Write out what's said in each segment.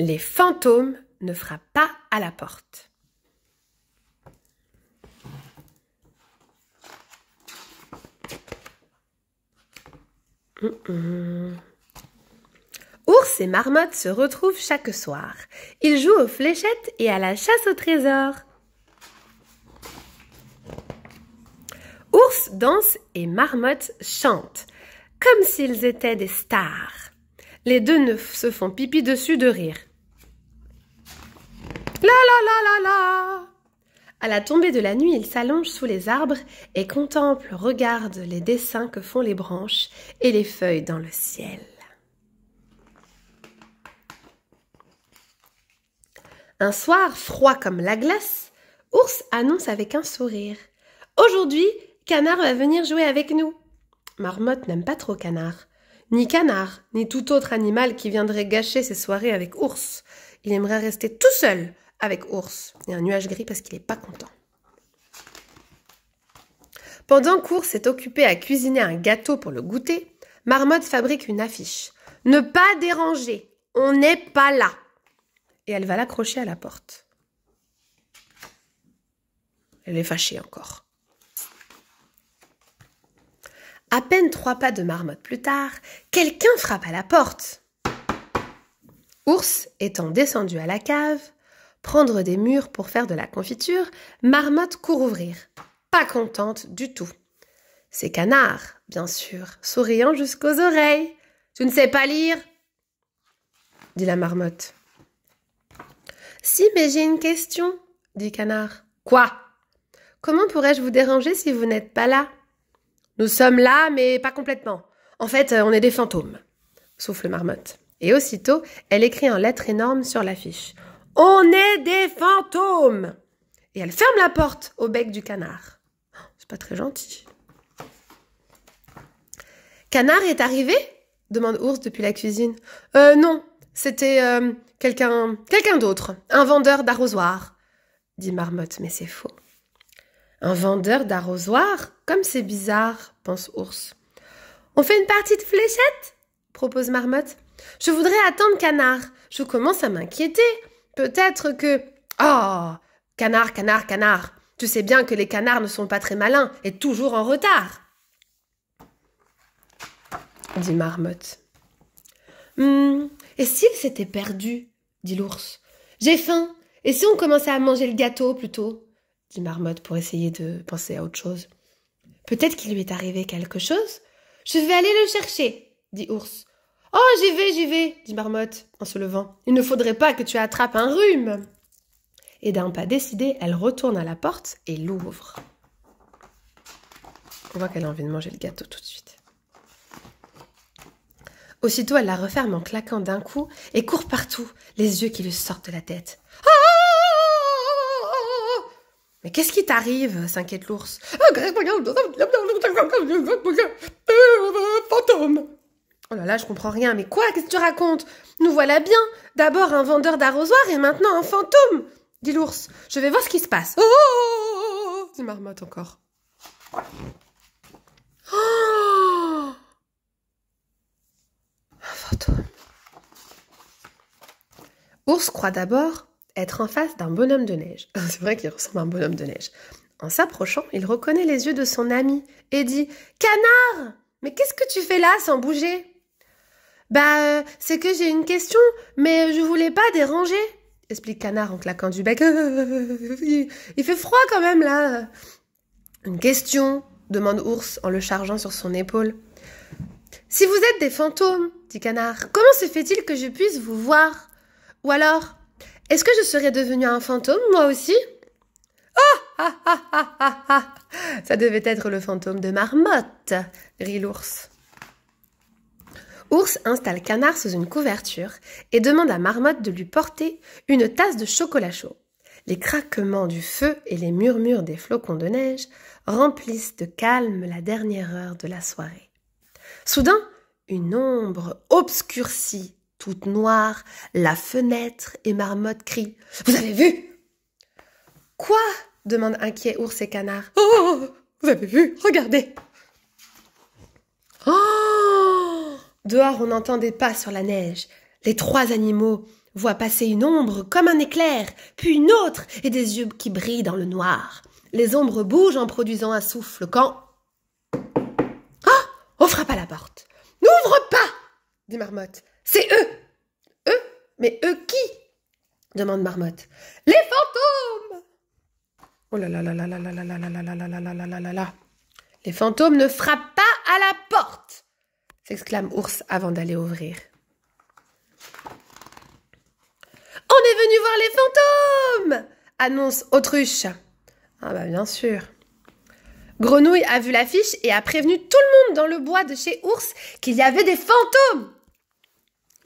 Les fantômes ne frappent pas à la porte. Ours et marmotte se retrouvent chaque soir. Ils jouent aux fléchettes et à la chasse au trésor. Ours danse et marmotte chante, comme s'ils étaient des stars. Les deux neufs se font pipi dessus de rire. La la la la la À la tombée de la nuit, ils s'allongent sous les arbres et contemplent, regardent les dessins que font les branches et les feuilles dans le ciel. Un soir froid comme la glace, Ours annonce avec un sourire. Aujourd'hui, Canard va venir jouer avec nous. Marmotte n'aime pas trop Canard. Ni canard, ni tout autre animal qui viendrait gâcher ses soirées avec ours. Il aimerait rester tout seul avec ours. Il y a un nuage gris parce qu'il n'est pas content. Pendant qu'ours est occupé à cuisiner un gâteau pour le goûter, Marmotte fabrique une affiche. Ne pas déranger, on n'est pas là. Et elle va l'accrocher à la porte. Elle est fâchée encore. À peine trois pas de marmotte plus tard, quelqu'un frappe à la porte. Ours étant descendu à la cave, prendre des murs pour faire de la confiture, Marmotte court ouvrir. Pas contente du tout. C'est Canard, bien sûr, souriant jusqu'aux oreilles. Tu ne sais pas lire dit la marmotte. Si, mais j'ai une question, dit Canard. Quoi Comment pourrais-je vous déranger si vous n'êtes pas là nous sommes là, mais pas complètement. En fait, euh, on est des fantômes. Souffle Marmotte. Et aussitôt, elle écrit en lettres énormes sur l'affiche. On est des fantômes Et elle ferme la porte au bec du canard. C'est pas très gentil. Canard est arrivé demande Ours depuis la cuisine. Euh non, c'était euh, quelqu'un quelqu'un d'autre, un vendeur d'arrosoirs, dit Marmotte, mais c'est faux. Un vendeur d'arrosoir Comme c'est bizarre, pense Ours. On fait une partie de fléchette propose Marmotte. Je voudrais attendre Canard. Je commence à m'inquiéter. Peut-être que. Oh Canard, canard, canard Tu sais bien que les canards ne sont pas très malins et toujours en retard dit Marmotte. Hum, et s'il s'était perdu dit l'ours. J'ai faim. Et si on commençait à manger le gâteau plutôt marmotte pour essayer de penser à autre chose. Peut-être qu'il lui est arrivé quelque chose. Je vais aller le chercher, dit Ours. Oh, j'y vais, j'y vais, dit Marmotte en se levant. Il ne faudrait pas que tu attrapes un rhume. Et d'un pas décidé, elle retourne à la porte et l'ouvre. On voit qu'elle a envie de manger le gâteau tout de suite. Aussitôt, elle la referme en claquant d'un coup et court partout, les yeux qui lui sortent de la tête. Mais qu'est-ce qui t'arrive s'inquiète l'ours. Fantôme Oh là là, je comprends rien, mais quoi Qu'est-ce que tu racontes Nous voilà bien D'abord un vendeur d'arrosoir et maintenant un fantôme dit l'ours. Je vais voir ce qui se passe. Oh dit Marmotte encore. Oh un fantôme. Ours croit d'abord être en face d'un bonhomme de neige. C'est vrai qu'il ressemble à un bonhomme de neige. En s'approchant, il reconnaît les yeux de son ami et dit Canard Mais qu'est-ce que tu fais là sans bouger Bah, euh, c'est que j'ai une question, mais je voulais pas déranger, explique Canard en claquant du bec. il fait froid quand même là Une question demande Ours en le chargeant sur son épaule. Si vous êtes des fantômes, dit Canard, comment se fait-il que je puisse vous voir Ou alors, est-ce que je serais devenue un fantôme, moi aussi ah, ah, ah, ah, ah Ça devait être le fantôme de Marmotte, rit l'ours. Ours installe Canard sous une couverture et demande à Marmotte de lui porter une tasse de chocolat chaud. Les craquements du feu et les murmures des flocons de neige remplissent de calme la dernière heure de la soirée. Soudain, une ombre obscurcie toute noire, la fenêtre, et Marmotte crie Vous avez vu Quoi demandent inquiet ours et canard. Oh, oh, oh, oh Vous avez vu Regardez Dehors, on entend des pas sur la neige. Les trois animaux voient passer une ombre comme un éclair, puis une autre, et des yeux qui brillent dans le noir. Les ombres bougent en produisant un souffle quand. Ah On frappe à la porte. N'ouvre pas dit Marmotte. C'est eux Eux Mais eux qui demande Marmotte. Les fantômes Oh là là là là là là là là là là là là là là Les fantômes ne frappent pas à la porte s'exclame Ours avant d'aller ouvrir. On est venu voir les fantômes annonce Autruche. Ah bah bien sûr. Grenouille a vu l'affiche et a prévenu tout le monde dans le bois de chez Ours qu'il y avait des fantômes.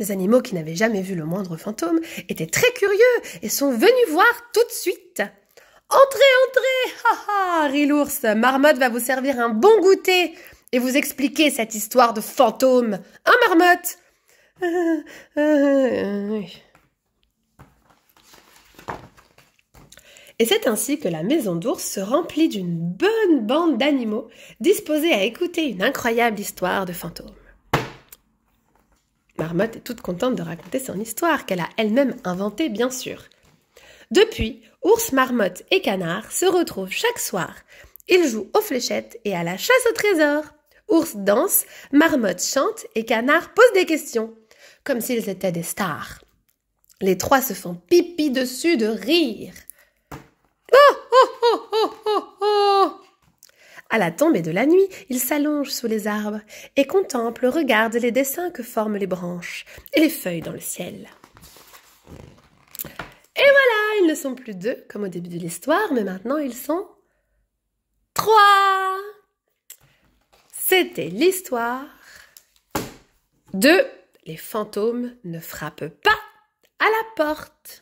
Les animaux qui n'avaient jamais vu le moindre fantôme étaient très curieux et sont venus voir tout de suite. Entrez, entrez Ha ha rit l'ours. Marmotte va vous servir un bon goûter et vous expliquer cette histoire de fantôme. Hein, marmotte euh, euh, Et c'est ainsi que la maison d'ours se remplit d'une bonne bande d'animaux disposés à écouter une incroyable histoire de fantôme. Marmotte est toute contente de raconter son histoire, qu'elle a elle-même inventée, bien sûr. Depuis, ours, marmotte et canard se retrouvent chaque soir. Ils jouent aux fléchettes et à la chasse au trésor. Ours danse, marmotte chante et canard pose des questions, comme s'ils étaient des stars. Les trois se font pipi dessus de rire. Oh, oh, oh, oh, oh, à la tombée de la nuit, il s'allonge sous les arbres et contemple, regarde les dessins que forment les branches et les feuilles dans le ciel. Et voilà, ils ne sont plus deux comme au début de l'histoire, mais maintenant ils sont trois. C'était l'histoire de Les fantômes ne frappent pas à la porte.